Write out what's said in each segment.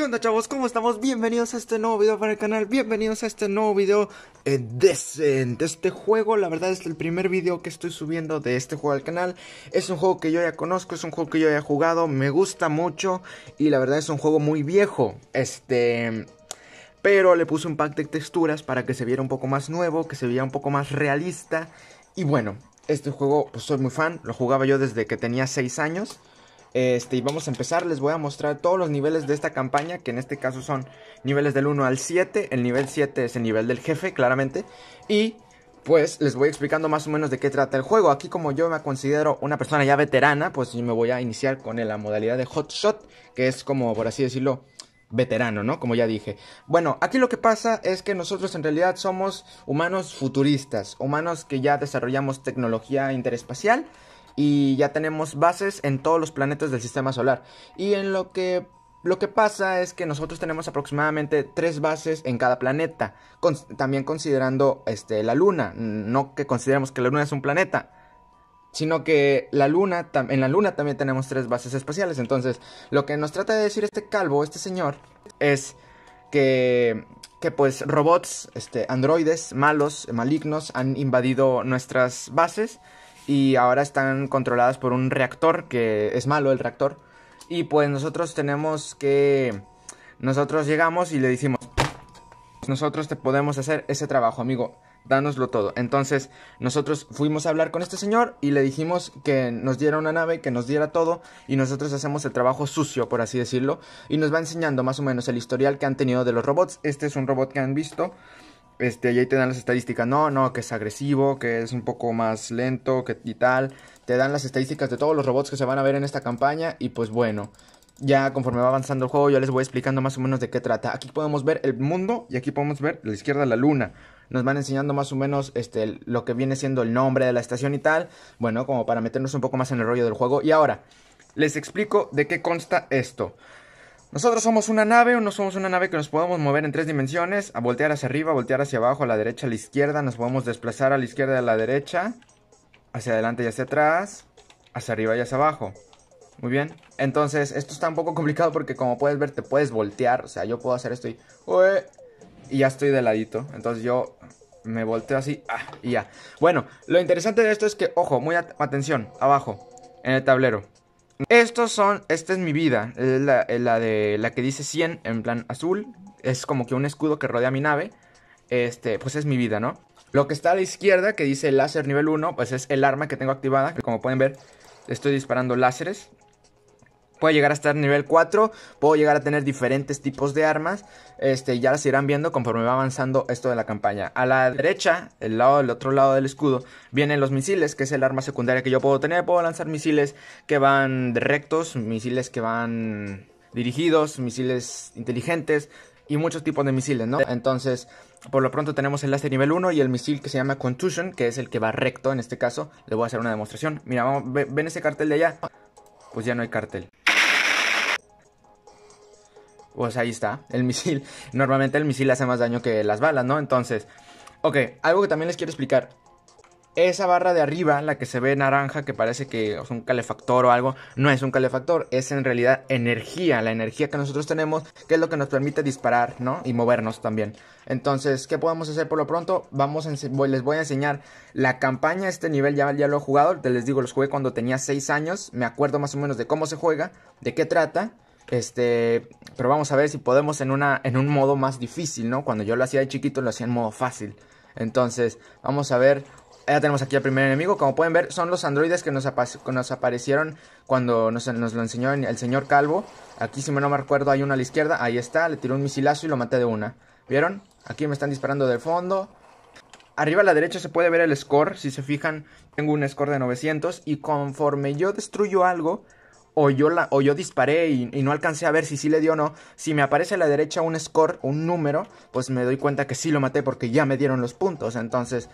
¿Qué onda chavos? ¿Cómo estamos? Bienvenidos a este nuevo video para el canal, bienvenidos a este nuevo video eh, este juego, la verdad es el primer video que estoy subiendo de este juego al canal Es un juego que yo ya conozco, es un juego que yo ya he jugado, me gusta mucho Y la verdad es un juego muy viejo Este... Pero le puse un pack de texturas para que se viera un poco más nuevo, que se viera un poco más realista Y bueno, este juego pues soy muy fan, lo jugaba yo desde que tenía 6 años este, y vamos a empezar, les voy a mostrar todos los niveles de esta campaña, que en este caso son niveles del 1 al 7. El nivel 7 es el nivel del jefe, claramente. Y pues les voy explicando más o menos de qué trata el juego. Aquí como yo me considero una persona ya veterana, pues me voy a iniciar con la modalidad de hotshot, que es como, por así decirlo, veterano, ¿no? Como ya dije. Bueno, aquí lo que pasa es que nosotros en realidad somos humanos futuristas, humanos que ya desarrollamos tecnología interespacial y ya tenemos bases en todos los planetas del sistema solar. Y en lo que lo que pasa es que nosotros tenemos aproximadamente tres bases en cada planeta, también considerando este, la Luna. No que consideremos que la Luna es un planeta, sino que la Luna, en la Luna también tenemos tres bases espaciales. Entonces, lo que nos trata de decir este calvo, este señor, es que, que pues robots, este, androides malos, malignos, han invadido nuestras bases y ahora están controladas por un reactor, que es malo el reactor. Y pues nosotros tenemos que... Nosotros llegamos y le decimos, nosotros te podemos hacer ese trabajo, amigo, Dánoslo todo. Entonces nosotros fuimos a hablar con este señor y le dijimos que nos diera una nave, que nos diera todo y nosotros hacemos el trabajo sucio, por así decirlo. Y nos va enseñando más o menos el historial que han tenido de los robots. Este es un robot que han visto este, y ahí te dan las estadísticas, no, no, que es agresivo, que es un poco más lento, que y tal, te dan las estadísticas de todos los robots que se van a ver en esta campaña y pues bueno, ya conforme va avanzando el juego yo les voy explicando más o menos de qué trata. Aquí podemos ver el mundo y aquí podemos ver la izquierda la luna. Nos van enseñando más o menos este, lo que viene siendo el nombre de la estación y tal, bueno, como para meternos un poco más en el rollo del juego. Y ahora, les explico de qué consta esto. Nosotros somos una nave o no somos una nave que nos podemos mover en tres dimensiones, a voltear hacia arriba, a voltear hacia abajo, a la derecha, a la izquierda, nos podemos desplazar a la izquierda y a la derecha, hacia adelante y hacia atrás, hacia arriba y hacia abajo. Muy bien, entonces esto está un poco complicado porque como puedes ver te puedes voltear, o sea, yo puedo hacer esto y... y ya estoy de ladito, entonces yo me volteo así ah, y ya. Bueno, lo interesante de esto es que, ojo, muy atención, abajo, en el tablero. Estos son, esta es mi vida, la, la, de la que dice 100 en plan azul, es como que un escudo que rodea mi nave. Este, pues es mi vida, ¿no? Lo que está a la izquierda que dice láser nivel 1, pues es el arma que tengo activada, que como pueden ver estoy disparando láseres. Puedo llegar a estar nivel 4, puedo llegar a tener diferentes tipos de armas. Este, ya las irán viendo conforme va avanzando esto de la campaña. A la derecha, el lado del otro lado del escudo, vienen los misiles, que es el arma secundaria que yo puedo tener. Puedo lanzar misiles que van rectos, misiles que van dirigidos, misiles inteligentes y muchos tipos de misiles, ¿no? Entonces, por lo pronto tenemos el láser nivel 1 y el misil que se llama Contusion, que es el que va recto en este caso. Le voy a hacer una demostración. Mira, ven ese cartel de allá. Pues ya no hay cartel. Pues ahí está, el misil. Normalmente el misil hace más daño que las balas, ¿no? Entonces, ok, algo que también les quiero explicar. Esa barra de arriba, la que se ve naranja, que parece que es un calefactor o algo, no es un calefactor, es en realidad energía, la energía que nosotros tenemos, que es lo que nos permite disparar, ¿no? Y movernos también. Entonces, ¿qué podemos hacer por lo pronto? Vamos a les voy a enseñar la campaña, este nivel ya, ya lo he jugado, te les digo, los jugué cuando tenía 6 años, me acuerdo más o menos de cómo se juega, de qué trata este, pero vamos a ver si podemos en, una, en un modo más difícil, ¿no? Cuando yo lo hacía de chiquito lo hacía en modo fácil. Entonces, vamos a ver. Ya tenemos aquí al primer enemigo. Como pueden ver, son los androides que nos, nos aparecieron cuando nos, nos, lo enseñó el señor Calvo. Aquí, si no me recuerdo, hay uno a la izquierda. Ahí está, le tiró un misilazo y lo maté de una. ¿Vieron? Aquí me están disparando del fondo. Arriba a la derecha se puede ver el score. Si se fijan, tengo un score de 900. Y conforme yo destruyo algo, o yo, la, o yo disparé y, no alcancé a ver si sí le dio o no, si me aparece a la derecha un score, un número, pues me doy cuenta que sí lo maté porque ya me dieron los puntos. Entonces,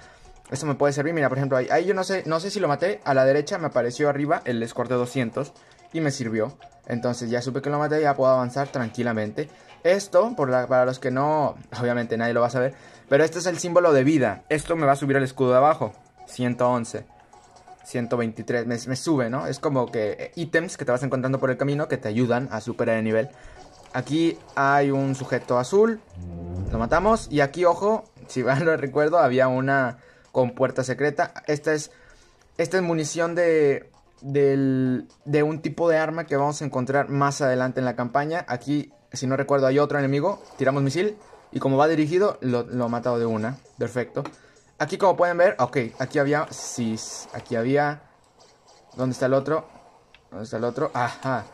eso me puede servir. Mira, por ejemplo, ahí, yo no sé, no sé si lo maté, a la derecha me apareció arriba el score de 200 y me sirvió. Entonces ya supe que lo maté, ya puedo avanzar tranquilamente. Esto, para los que no, obviamente nadie lo va a saber, pero este es el símbolo de vida. Esto me va a subir el escudo de abajo, 111. 123, me, sube, ¿no? Es como que eh, ítems que te vas encontrando por el camino que te ayudan a superar el nivel. Aquí hay un sujeto azul, lo matamos. Y aquí, ojo, si van lo recuerdo, había una con puerta secreta. Esta es, esta es munición de, del, de un tipo de arma que vamos a encontrar más adelante en la campaña. Aquí, si no recuerdo, hay otro enemigo. Tiramos misil y como va dirigido, lo, lo ha matado de una. Perfecto. Aquí como pueden ver, ok, aquí había Sí, aquí había... ¿Dónde está el otro? ¿Dónde está el otro? Ajá,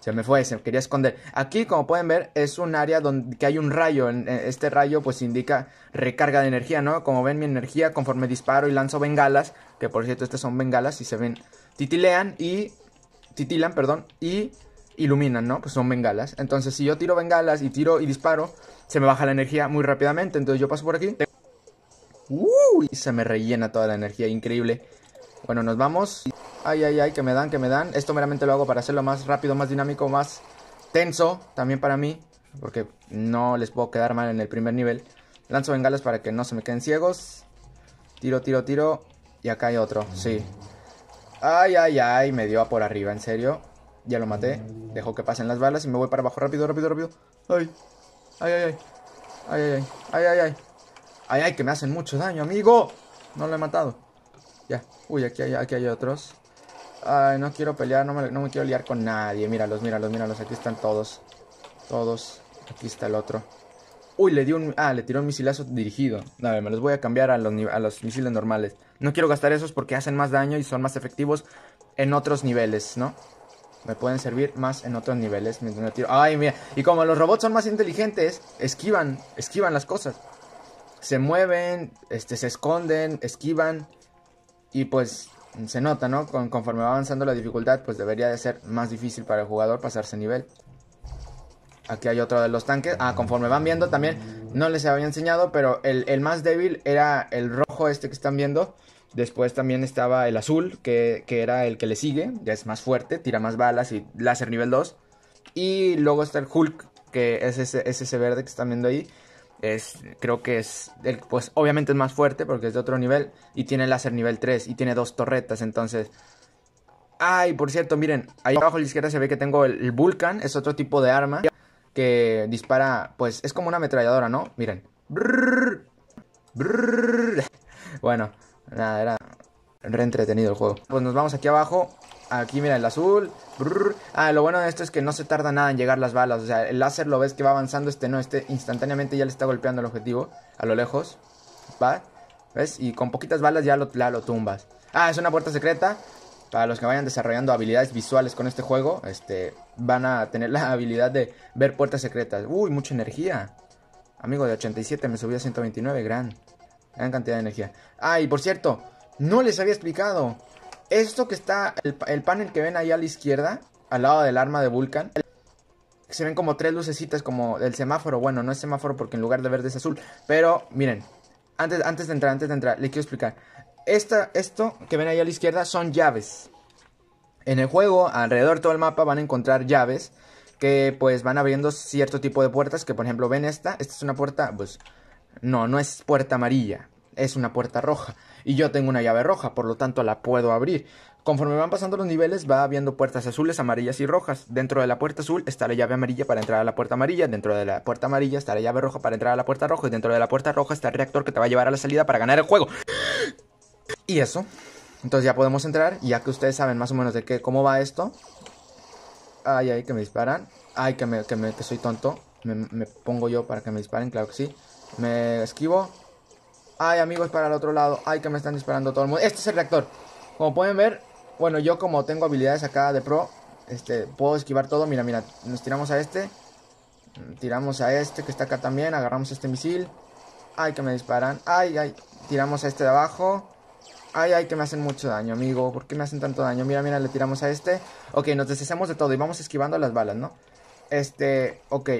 se me fue, se quería esconder. Aquí como pueden ver es un área donde hay un rayo, este rayo pues indica recarga de energía, ¿no? Como ven mi energía conforme disparo y lanzo bengalas, que por cierto estas son bengalas y se ven, titilean y... titilan, perdón, y iluminan, ¿no? Pues son bengalas. Entonces, si yo tiro bengalas y tiro y disparo, se me baja la energía muy rápidamente. Entonces, yo paso por aquí, ¡Uh! y se me rellena toda la energía, increíble. Bueno, nos vamos. Ay, ay, ay, que me dan, que me dan. Esto meramente lo hago para hacerlo más rápido, más dinámico, más tenso también para mí. Porque no les puedo quedar mal en el primer nivel. Lanzo bengalas para que no se me queden ciegos. Tiro, tiro, tiro. Y acá hay otro, sí. Ay, ay, ay, me dio por arriba, en serio. Ya lo maté. Dejo que pasen las balas y me voy para abajo rápido, rápido, rápido. ay. Ay, ay, ay. Ay, ay, ay. Ay, ay, que me hacen mucho daño, amigo. No lo he matado. Ya. Uy, aquí hay, aquí hay otros. Ay, no quiero pelear, no me, quiero liar con nadie. Míralos, míralos, míralos. Aquí están todos. Todos. Aquí está el otro. Uy, le dio un... Ah, le tiró un misilazo dirigido. A me los voy a cambiar a los, a los misiles normales. No quiero gastar esos porque hacen más daño y son más efectivos en otros niveles, ¿no? Me pueden servir más en otros niveles. Mientras tiro... Ay, mira. Y como los robots son más inteligentes, esquivan, esquivan las cosas se mueven, este, se esconden, esquivan y pues se nota, ¿no? conforme va avanzando la dificultad, pues debería de ser más difícil para el jugador pasarse nivel. Aquí hay otro de los tanques. Ah, conforme van viendo también, no les había enseñado, pero el, más débil era el rojo este que están viendo. Después también estaba el azul, que, era el que le sigue, ya es más fuerte, tira más balas y láser nivel 2. Y luego está el Hulk, que es ese, es ese verde que están viendo ahí, es, creo que es, el, pues obviamente es más fuerte porque es de otro nivel y tiene láser nivel 3 y tiene dos torretas, entonces... Ay, por cierto, miren, ahí abajo a la izquierda se ve que tengo el, Vulcan, es otro tipo de arma que dispara, pues es como una ametralladora, ¿no? Miren. Bueno, nada, era re entretenido el juego. Pues nos vamos aquí abajo Aquí mira el azul. Ah, lo bueno de esto es que no se tarda nada en llegar las balas. O sea, el láser lo ves que va avanzando. Este no, este instantáneamente ya le está golpeando el objetivo. A lo lejos. Va. ¿Ves? Y con poquitas balas ya lo, ya lo tumbas. Ah, es una puerta secreta. Para los que vayan desarrollando habilidades visuales con este juego, este, van a tener la habilidad de ver puertas secretas. Uy, mucha energía. Amigo de 87, me subí a 129, gran. Gran cantidad de energía. Ah, y por cierto, no les había explicado esto que está, el, panel que ven ahí a la izquierda, al lado del arma de Vulcan, se ven como tres lucecitas como del semáforo. Bueno, no es semáforo porque en lugar de verde es azul. Pero miren, antes, antes de entrar, antes de entrar, les quiero explicar. Esta, esto que ven ahí a la izquierda son llaves. En el juego, alrededor de todo el mapa van a encontrar llaves que pues van abriendo cierto tipo de puertas. Que por ejemplo, ven esta, esta es una puerta, pues no, no es puerta amarilla es una puerta roja y yo tengo una llave roja, por lo tanto la puedo abrir. Conforme van pasando los niveles va habiendo puertas azules, amarillas y rojas. Dentro de la puerta azul está la llave amarilla para entrar a la puerta amarilla, dentro de la puerta amarilla está la llave roja para entrar a la puerta roja y dentro de la puerta roja está el reactor que te va a llevar a la salida para ganar el juego. Y eso. Entonces ya podemos entrar, ya que ustedes saben más o menos de qué cómo va esto. Ay, ay, que me disparan. Ay, que me, que soy tonto. Me, me pongo yo para que me disparen, claro que sí. Me esquivo, Ay, amigos, para el otro lado. Ay, que me están disparando todo el mundo. Este es el reactor. Como pueden ver, bueno, yo como tengo habilidades acá de pro, este, puedo esquivar todo. Mira, mira, nos tiramos a este. Tiramos a este que está acá también. Agarramos este misil. Ay, que me disparan. Ay, ay. Tiramos a este de abajo. Ay, ay, que me hacen mucho daño, amigo. ¿Por qué me hacen tanto daño? Mira, mira, le tiramos a este. Ok, nos deshacemos de todo y vamos esquivando las balas, ¿no? Este, ok.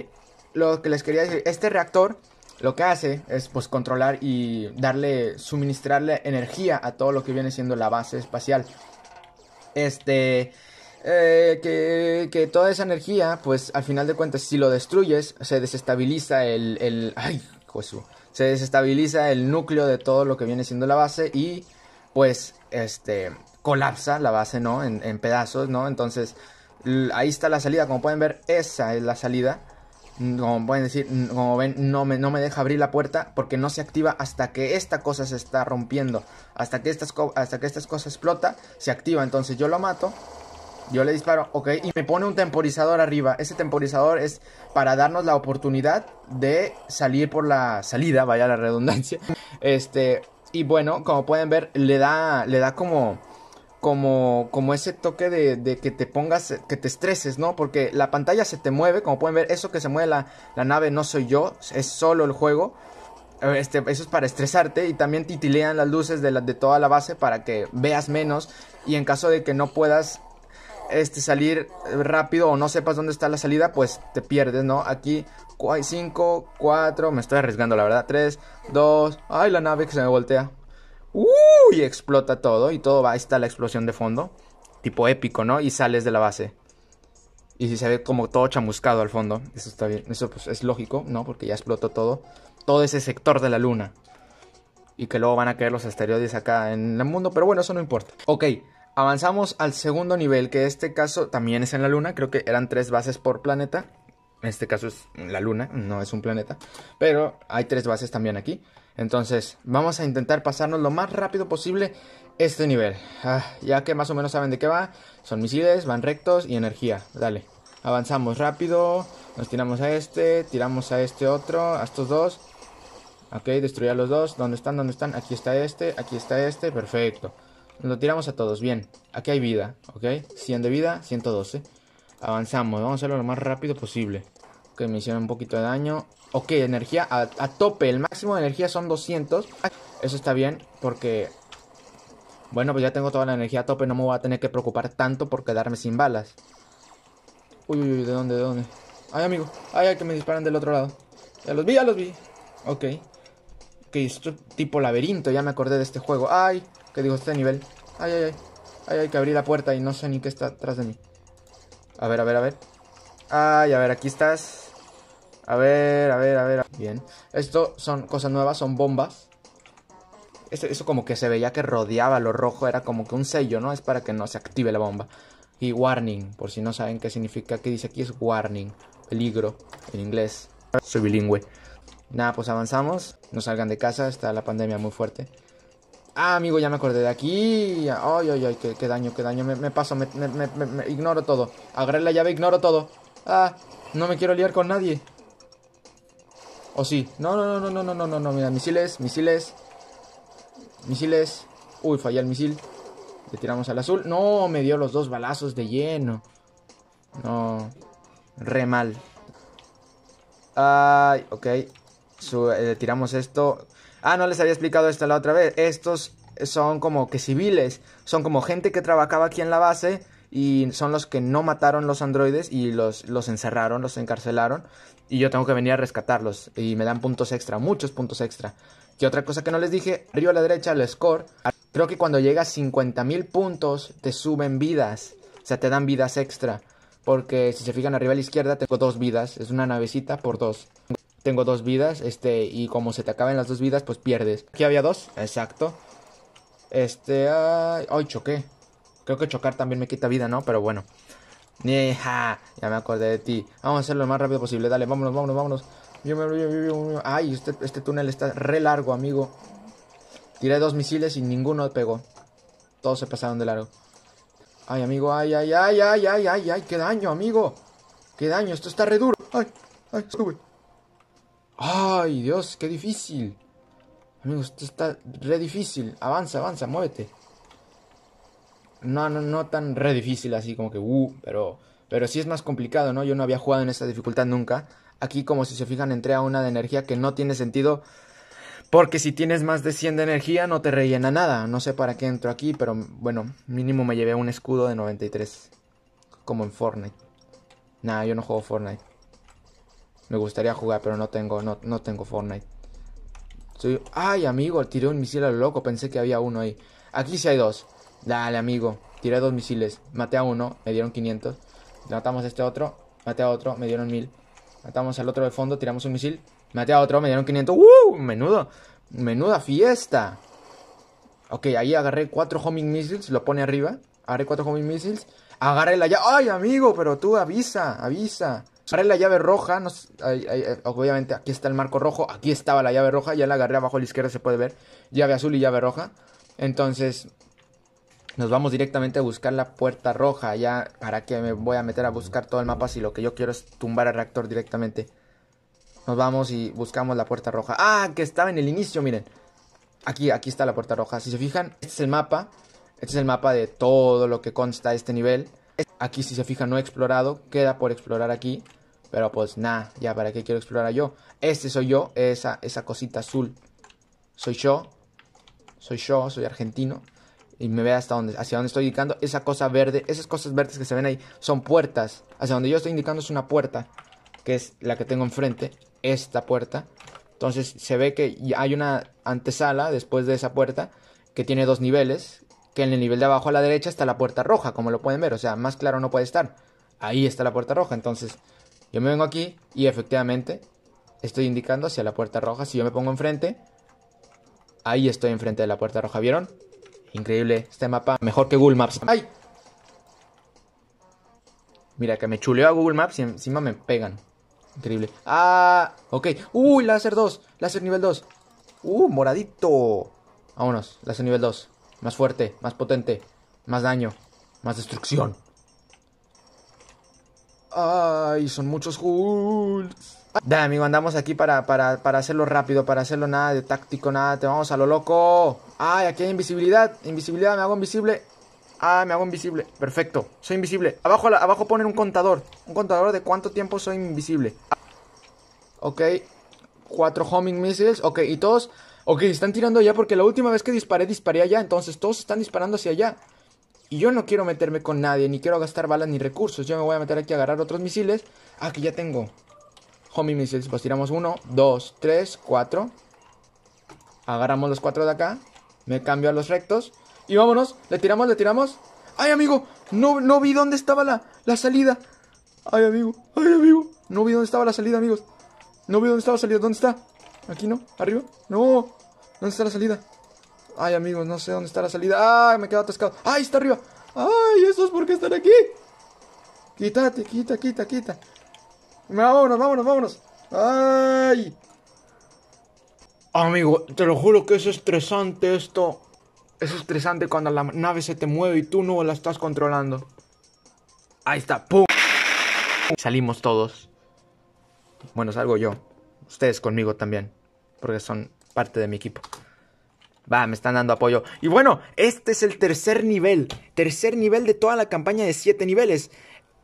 Lo que les quería decir, este reactor lo que hace es pues controlar y darle, suministrarle energía a todo lo que viene siendo la base espacial. Este, eh, que, que, toda esa energía, pues al final de cuentas, si lo destruyes, se desestabiliza el, el ay, se desestabiliza el núcleo de todo lo que viene siendo la base y pues, este, colapsa la base, ¿no? En, en pedazos, ¿no? Entonces, ahí está la salida, como pueden ver, esa es la salida como pueden decir, como ven, no me, no me deja abrir la puerta porque no se activa hasta que esta cosa se está rompiendo. Hasta que, estas hasta que cosas explota, se activa. Entonces yo lo mato, yo le disparo, ok, y me pone un temporizador arriba. Ese temporizador es para darnos la oportunidad de salir por la salida, vaya la redundancia. Este, y bueno, como pueden ver, le da, le da como como, ese toque de, que te pongas, que te estreses, ¿no? Porque la pantalla se te mueve, como pueden ver, eso que se mueve la, nave no soy yo, es solo el juego. Eh, este, eso es para estresarte y también titilean las luces de, de toda la base para que veas menos y en caso de que no puedas este, salir rápido o no sepas dónde está la salida, pues te pierdes, ¿no? Aquí 5, 4, me estoy arriesgando la verdad, 3, 2, ay la nave que se me voltea, y explota todo y todo va, ahí está la explosión de fondo, tipo épico, ¿no? Y sales de la base. Y si se ve como todo chamuscado al fondo, eso está bien, eso pues es lógico, ¿no? Porque ya explotó todo, todo ese sector de la luna. Y que luego van a caer los asteroides acá en el mundo, pero bueno, eso no importa. Ok, avanzamos al segundo nivel, que en este caso también es en la luna, creo que eran tres bases por planeta. En este caso es la luna, no es un planeta. Pero hay tres bases también aquí. Entonces, vamos a intentar pasarnos lo más rápido posible este nivel. Ah, ya que más o menos saben de qué va. Son misiles, van rectos y energía. Dale. Avanzamos rápido. Nos tiramos a este. Tiramos a este otro. A estos dos. Ok, destruir a los dos. ¿Dónde están? ¿Dónde están? Aquí está este. Aquí está este. Perfecto. Lo tiramos a todos. Bien. Aquí hay vida. Ok. 100 de vida. 112. Avanzamos. Vamos a hacerlo lo más rápido posible. Que me hicieron un poquito de daño. Ok, energía a, tope. El máximo de energía son 200. Eso está bien porque... Bueno, pues ya tengo toda la energía a tope. No me voy a tener que preocupar tanto por quedarme sin balas. Uy, uy, uy, ¿de dónde, de dónde? Ay, amigo. Ay, ay, que me disparan del otro lado. Ya los vi, ya los vi. Ok. Que esto tipo laberinto. Ya me acordé de este juego. Ay, que digo, este nivel. Ay, ay, ay. Ay, ay, que abrí la puerta y no sé ni qué está atrás de mí. A ver, a ver, a ver. Ay, a ver, aquí estás. A ver, a ver, a ver. Bien. Esto son cosas nuevas, son bombas. Eso, este, como que se veía que rodeaba lo rojo, era como que un sello, ¿no? Es para que no se active la bomba. Y warning, por si no saben qué significa, que dice aquí es warning, peligro en inglés. Soy bilingüe. Nada, pues avanzamos. No salgan de casa, está la pandemia muy fuerte. Ah, amigo, ya me acordé de aquí. Ay, ay, ay, qué, daño, qué daño. Me, me paso, me, me, ignoro todo. Agarré la llave, ignoro todo. Ah, no me quiero liar con nadie. ¿O sí? No, no, no, no, no, no, no, no, mira, misiles, misiles. Misiles. Uy, fallé el misil. Le tiramos al azul. No, me dio los dos balazos de lleno. No. Re mal. Ay, ok. Su, eh, tiramos esto. Ah, no les había explicado esto la otra vez. Estos son como que civiles. Son como gente que trabajaba aquí en la base y son los que no mataron los androides y los, los encerraron, los encarcelaron y yo tengo que venir a rescatarlos y me dan puntos extra, muchos puntos extra. Que otra cosa que no les dije, arriba a la derecha el score, creo que cuando llegas a 50.000 puntos te suben vidas, o sea, te dan vidas extra. Porque si se fijan arriba a la izquierda tengo dos vidas, es una navecita por dos tengo dos vidas, este, y como se te acaban las dos vidas, pues pierdes. Aquí había dos, exacto. Este, ay, ah, ay choqué. Creo que chocar también me quita vida, ¿no? Pero bueno. ya me acordé de ti. Vamos a hacerlo lo más rápido posible. Dale, vámonos, vámonos, vámonos. Ay, este, este, túnel está re largo, amigo. Tiré dos misiles y ninguno pegó. Todos se pasaron de largo. Ay, amigo, ay, ay, ay, ay, ay, ay, ay, qué daño, amigo. Qué daño, esto está re duro. Ay, ay, sube. Ay, Dios, qué difícil. Amigo, esto está re difícil. Avanza, avanza, muévete no, no, no tan re difícil así como que, uh, pero, pero sí es más complicado, ¿no? Yo no había jugado en esta dificultad nunca. Aquí, como si se fijan, entré a una de energía que no tiene sentido. Porque si tienes más de 100 de energía no te rellena nada. No sé para qué entro aquí, pero bueno, mínimo me llevé un escudo de 93. Como en Fortnite. Nah, yo no juego Fortnite. Me gustaría jugar, pero no tengo, no, no tengo Fortnite. Ay, amigo, tiré un misil a lo loco. Pensé que había uno ahí. Aquí sí hay dos. Dale, amigo. Tiré dos misiles. Maté a uno, me dieron 500. Matamos a este otro, maté a otro, me dieron 1000. Matamos al otro de fondo, tiramos un misil. Maté a otro, me dieron 500. ¡Uh! Menudo. Menuda fiesta. Ok, ahí agarré cuatro homing missiles, lo pone arriba. Agarré cuatro homing missiles. Agarré la llave. ¡Ay, amigo! Pero tú avisa, avisa. Agarré la llave roja. Eh, obviamente, aquí está el marco rojo. Aquí estaba la llave roja. Ya la agarré abajo a la izquierda, se puede ver. Llave azul y llave roja. Entonces, nos vamos directamente a buscar la puerta roja. Ya, ¿para qué me voy a meter a buscar todo el mapa si lo que yo quiero es tumbar al reactor directamente? Nos vamos y buscamos la puerta roja. ¡Ah! Que estaba en el inicio, miren. Aquí, aquí está la puerta roja. Si se fijan, este es el mapa. Este es el mapa de todo lo que consta este nivel. Aquí, si se fijan, no he explorado. Queda por explorar aquí. Pero pues nada, ya para qué quiero explorar yo. Este soy yo, esa, esa cosita azul. Soy yo. Soy yo, soy argentino y me vea hasta donde, hacia donde estoy indicando, esa cosa verde, esas cosas verdes que se ven ahí son puertas. Hacia donde yo estoy indicando es una puerta, que es la que tengo enfrente, esta puerta. Entonces se ve que hay una antesala después de esa puerta que tiene dos niveles, que en el nivel de abajo a la derecha está la puerta roja, como lo pueden ver, o sea, más claro no puede estar. Ahí está la puerta roja, entonces yo me vengo aquí y efectivamente estoy indicando hacia la puerta roja. Si yo me pongo enfrente, ahí estoy enfrente de la puerta roja, ¿vieron? Increíble, este mapa mejor que Google Maps. ¡Ay! Mira, que me chuleo a Google Maps y encima me pegan. Increíble. ¡Ah! Ok. ¡Uy! Láser 2. Láser nivel 2. ¡Uh! Moradito. Vámonos. Láser nivel 2. Más fuerte, más potente, más daño, más destrucción. Ay, son muchos Hulks. Da, amigo, andamos aquí para, para, hacerlo rápido, para hacerlo nada de táctico, nada. Te vamos a lo loco. Ay, aquí hay invisibilidad. Invisibilidad, me hago invisible. Ah, me hago invisible. Perfecto. Soy invisible. Abajo, abajo ponen un contador. Un contador de cuánto tiempo soy invisible. Ok. Cuatro homing missiles. Ok, y todos... Ok, están tirando allá porque la última vez que disparé, disparé allá. Entonces todos están disparando hacia allá. Y yo no quiero meterme con nadie, ni quiero gastar balas ni recursos. Yo me voy a meter aquí a agarrar otros misiles. Aquí ah, ya tengo. Homie misiles. Pues tiramos uno, dos, tres, cuatro. Agarramos los cuatro de acá. Me cambio a los rectos. Y vámonos. Le tiramos, le tiramos. ¡Ay, amigo! No, no vi dónde estaba la, la salida. ¡Ay, amigo! ¡Ay, amigo! No vi dónde estaba la salida, amigos. No vi dónde estaba la salida. ¿Dónde está? ¿Aquí no? ¿Arriba? ¡No! ¿Dónde está la salida? Ay, amigos, no sé dónde está la salida. Ay, me quedo atascado. Ay, está arriba. Ay, ¿esos por qué están aquí? Quítate, quita, quita, quita. Vámonos, vámonos, vámonos. Ay. Amigo, te lo juro que es estresante esto. Es estresante cuando la nave se te mueve y tú no la estás controlando. Ahí está, ¡pum! Salimos todos. Bueno, salgo yo. Ustedes conmigo también. Porque son parte de mi equipo. Va, me están dando apoyo. Y bueno, este es el tercer nivel. Tercer nivel de toda la campaña de 7 niveles.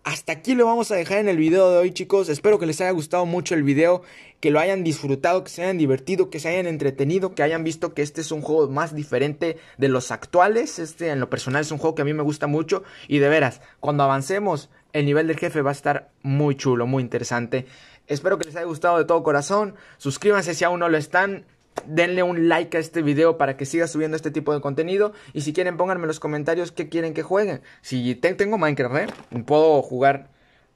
Hasta aquí lo vamos a dejar en el video de hoy, chicos. Espero que les haya gustado mucho el video, que lo hayan disfrutado, que se hayan divertido, que se hayan entretenido, que hayan visto que este es un juego más diferente de los actuales. Este, en lo personal, es un juego que a mí me gusta mucho. Y de veras, cuando avancemos, el nivel del jefe va a estar muy chulo, muy interesante. Espero que les haya gustado de todo corazón. Suscríbanse si aún no lo están denle un like a este video para que siga subiendo este tipo de contenido. Y si quieren, pónganme en los comentarios qué quieren que juegue. Si tengo Minecraft, ¿eh? Puedo jugar.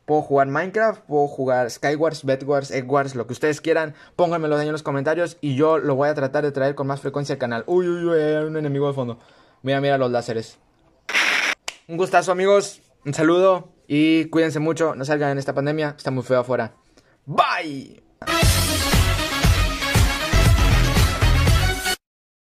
Puedo jugar Minecraft, puedo jugar Skywars, Bedwars, Eggwars, lo que ustedes quieran. Pónganmelo ahí en los comentarios y yo lo voy a tratar de traer con más frecuencia al canal. Uy, uy, uy, hay un enemigo de fondo. Mira, mira los láseres. Un gustazo, amigos. Un saludo y cuídense mucho. No salgan en esta pandemia. Está muy feo afuera. Bye.